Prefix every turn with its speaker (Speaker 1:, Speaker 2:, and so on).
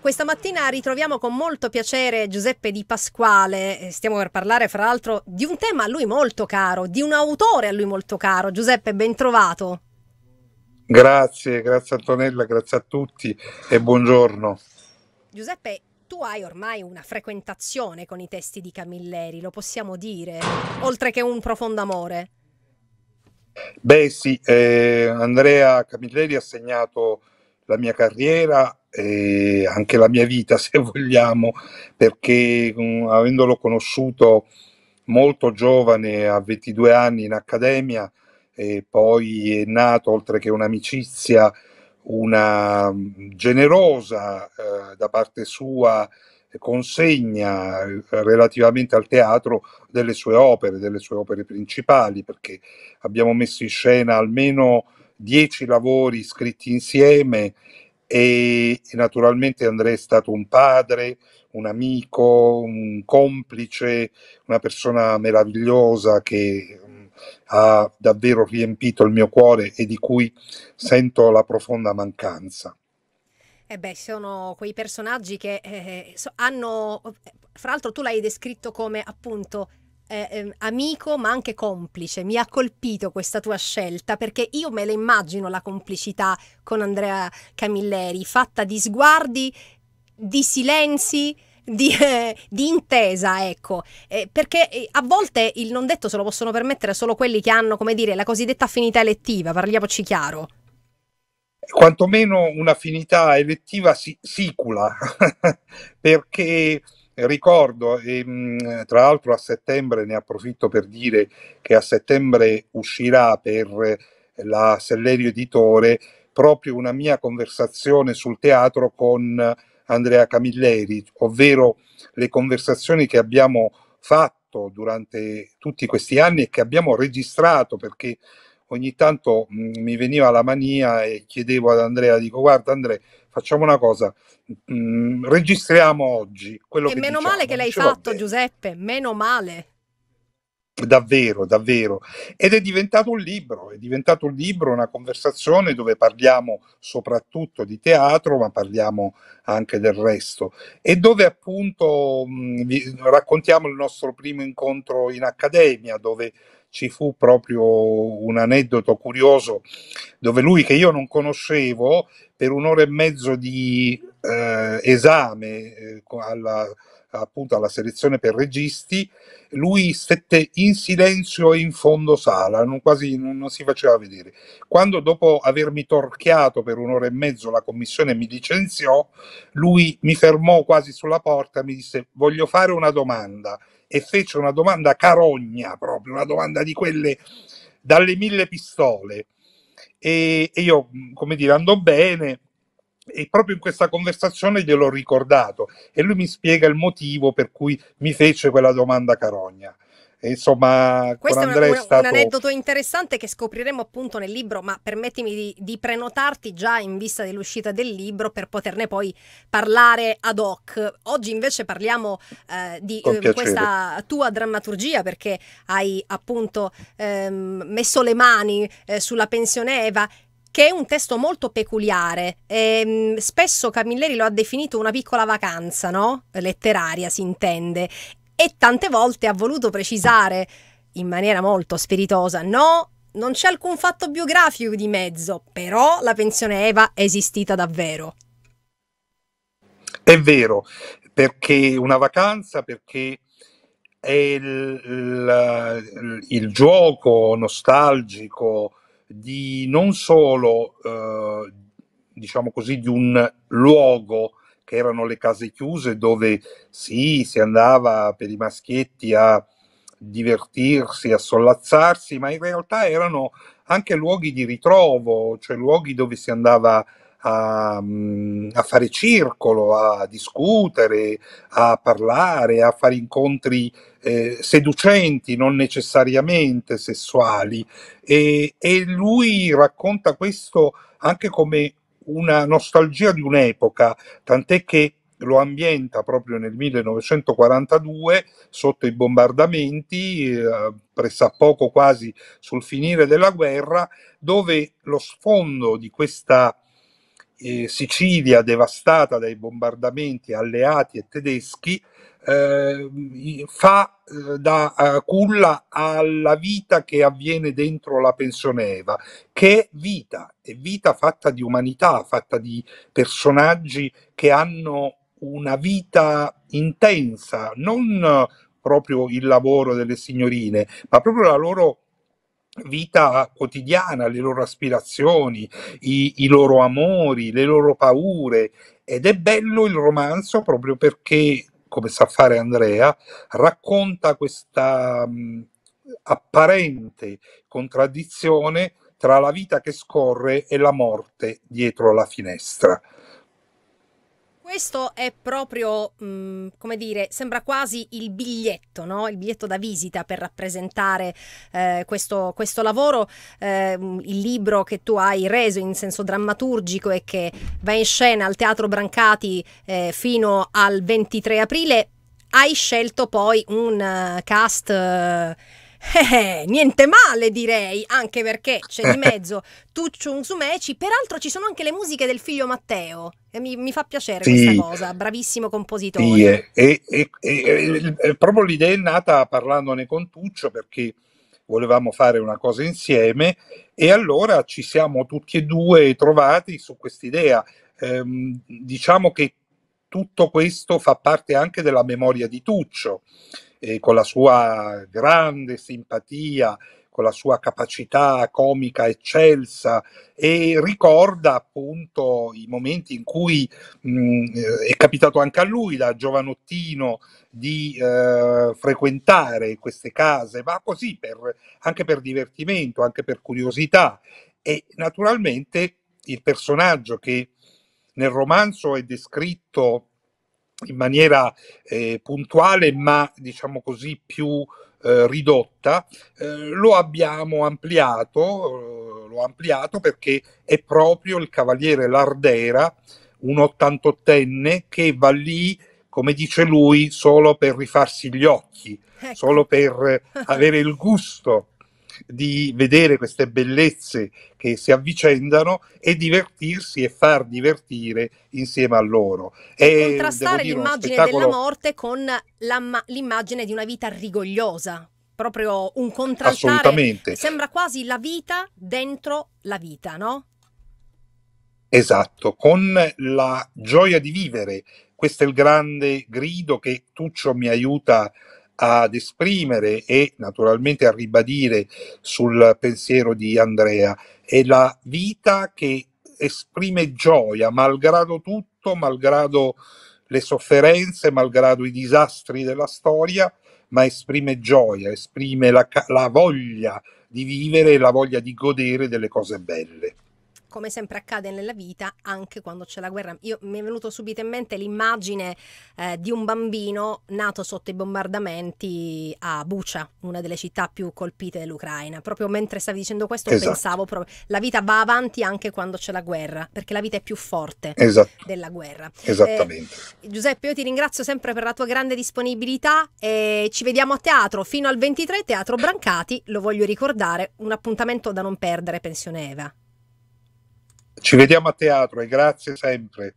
Speaker 1: Questa mattina ritroviamo con molto piacere Giuseppe Di Pasquale, eh, stiamo per parlare fra l'altro di un tema a lui molto caro, di un autore a lui molto caro. Giuseppe, ben trovato.
Speaker 2: Grazie, grazie Antonella, grazie a tutti e buongiorno.
Speaker 1: Giuseppe, tu hai ormai una frequentazione con i testi di Camilleri, lo possiamo dire, oltre che un profondo amore.
Speaker 2: Beh sì, eh, Andrea Camilleri ha segnato la mia carriera, e anche la mia vita, se vogliamo, perché mh, mm, avendolo conosciuto molto giovane, a 22 anni in accademia, e poi è nato, oltre che un'amicizia, una mm, generosa eh, da parte sua consegna eh, relativamente al teatro delle sue opere, delle sue opere principali, perché abbiamo messo in scena almeno dieci lavori scritti insieme e naturalmente Andrea è stato un padre, un amico, un complice, una persona meravigliosa che mm, ha davvero riempito il mio cuore e di cui sento la profonda mancanza.
Speaker 1: Eh beh, sono quei personaggi che eh, eh hanno, eh, fra l'altro tu l'hai descritto come appunto eh, amico ma anche complice. Mi ha colpito questa tua scelta perché io me la immagino la complicità con Andrea Camilleri, fatta di sguardi, di silenzi. Di, eh, di intesa, ecco, eh, perché eh, a volte il non detto se lo possono permettere solo quelli che hanno, come dire, la cosiddetta affinità elettiva, parliamoci chiaro.
Speaker 2: Quantomeno un'affinità elettiva si- sicula, perché ricordo, ehm, tra l'altro a settembre, ne approfitto per dire che a settembre uscirà per la Sellerio Editore proprio una mia conversazione sul teatro con Andrea Camilleri, ovvero le conversazioni che abbiamo fatto durante tutti questi anni e che abbiamo registrato perché ogni tanto mh, mm, mi veniva la mania e chiedevo ad Andrea, dico guarda Andrea, facciamo una cosa, mh, mm, registriamo oggi quello e che... E meno diciamo.
Speaker 1: male che l'hai fatto, Giuseppe, meno male.
Speaker 2: Davvero, davvero. Ed è diventato un libro, è diventato un libro, una conversazione dove parliamo soprattutto di teatro, ma parliamo anche del resto. E dove appunto mh, mm, raccontiamo il nostro primo incontro in accademia, dove ci fu proprio un aneddoto curioso dove lui che io non conoscevo per un'ora e mezzo di eh, esame eh, alla, appunto alla selezione per registi, lui stette in silenzio in fondo sala, non, quasi non, non, si faceva vedere. Quando dopo avermi torchiato per un'ora e mezzo la commissione mi licenziò, lui mi fermò quasi sulla porta e mi disse voglio fare una domanda e fece una domanda carogna, proprio una domanda di quelle dalle mille pistole. E, e io, come dire, andò bene, e proprio in questa conversazione gliel'ho ricordato e lui mi spiega il motivo per cui mi fece quella domanda carogna insomma, questo è un, stato... un, aneddoto
Speaker 1: interessante che scopriremo appunto nel libro, ma permettimi di, di, prenotarti già in vista dell'uscita del libro per poterne poi parlare ad hoc. Oggi invece parliamo eh, di eh, questa tua drammaturgia perché hai appunto ehm, messo le mani eh, sulla pensione Eva che è un testo molto peculiare. E, ehm, spesso Camilleri lo ha definito una piccola vacanza, no? Letteraria si intende e tante volte ha voluto precisare in maniera molto spiritosa, no, non c'è alcun fatto biografico di mezzo, però la pensione Eva è esistita davvero.
Speaker 2: È vero, perché una vacanza, perché è il, il, il gioco nostalgico di non solo, eh, diciamo così, di un luogo che erano le case chiuse dove sì, si andava per i maschietti a divertirsi, a sollazzarsi, ma in realtà erano anche luoghi di ritrovo, cioè luoghi dove si andava a, mm, a, fare circolo, a discutere, a parlare, a fare incontri eh, seducenti, non necessariamente sessuali. E, e lui racconta questo anche come una nostalgia di un'epoca, tant'è che lo ambienta proprio nel 1942 sotto i bombardamenti, eh, pressappoco quasi sul finire della guerra, dove lo sfondo di questa eh, Sicilia devastata dai bombardamenti alleati e tedeschi Ehm, eh, fa da eh, culla alla vita che avviene dentro la pensione Eva, che è vita, è vita fatta di umanità, fatta di personaggi che hanno una vita intensa, non proprio il lavoro delle signorine, ma proprio la loro vita quotidiana, le loro aspirazioni, i, i, loro amori, le loro paure. Ed è bello il romanzo proprio perché come sa fare Andrea, racconta questa mh, apparente contraddizione tra la vita che scorre e la morte dietro la finestra.
Speaker 1: Questo è proprio, mh, mm, come dire, sembra quasi il biglietto, no? il biglietto da visita per rappresentare eh, questo, questo, lavoro, eh, mm, il libro che tu hai reso in senso drammaturgico e che va in scena al Teatro Brancati eh, fino al 23 aprile. Hai scelto poi un eh, cast... Uh, eh, eh, niente male direi, anche perché c'è di mezzo Tuccio Nsumeci, peraltro ci sono anche le musiche del figlio Matteo, mi, mi, fa piacere sì, questa cosa, bravissimo compositore. Sì, eh,
Speaker 2: e, e, e, e, proprio l'idea è nata parlandone con Tuccio perché volevamo fare una cosa insieme e allora ci siamo tutti e due trovati su quest'idea. Ehm, diciamo che tutto questo fa parte anche della memoria di Tuccio, eh, con la sua grande simpatia, con la sua capacità comica eccelsa e ricorda appunto i momenti in cui mh, è capitato anche a lui da giovanottino di eh, frequentare queste case, ma così per, anche per divertimento, anche per curiosità e naturalmente il personaggio che nel romanzo è descritto in maniera eh, puntuale ma diciamo così più eh, ridotta, eh, lo abbiamo ampliato, eh, l'ho ampliato perché è proprio il cavaliere Lardera, un 88enne che va lì, come dice lui, solo per rifarsi gli occhi, ecco. solo per avere il gusto di vedere queste bellezze che si avvicendano e divertirsi e far divertire insieme a loro. E, contrastare dire, l'immagine spettacolo... della
Speaker 1: morte con la, l'immagine di una vita rigogliosa, proprio un contraltare. Assolutamente. Sembra quasi la vita dentro la vita, no?
Speaker 2: Esatto, con la gioia di vivere. Questo è il grande grido che Tuccio mi aiuta a ad esprimere e naturalmente a ribadire sul pensiero di Andrea, è la vita che esprime gioia malgrado tutto, malgrado le sofferenze, malgrado i disastri della storia, ma esprime gioia, esprime la, la voglia di vivere e la voglia di godere delle cose belle
Speaker 1: come sempre accade nella vita, anche quando c'è la guerra. Io, mi è venuto subito in mente l'immagine eh, di un bambino nato sotto i bombardamenti a Bucha, una delle città più colpite dell'Ucraina. Proprio mentre stavi dicendo questo esatto. pensavo proprio, la vita va avanti anche quando c'è la guerra, perché la vita è più forte esatto. della guerra. Esattamente. Eh, Giuseppe, io ti ringrazio sempre per la tua grande disponibilità e ci vediamo a teatro fino al 23 Teatro Brancati, lo voglio ricordare, un appuntamento da non perdere, pensione Eva.
Speaker 2: Ci vediamo a teatro e grazie sempre.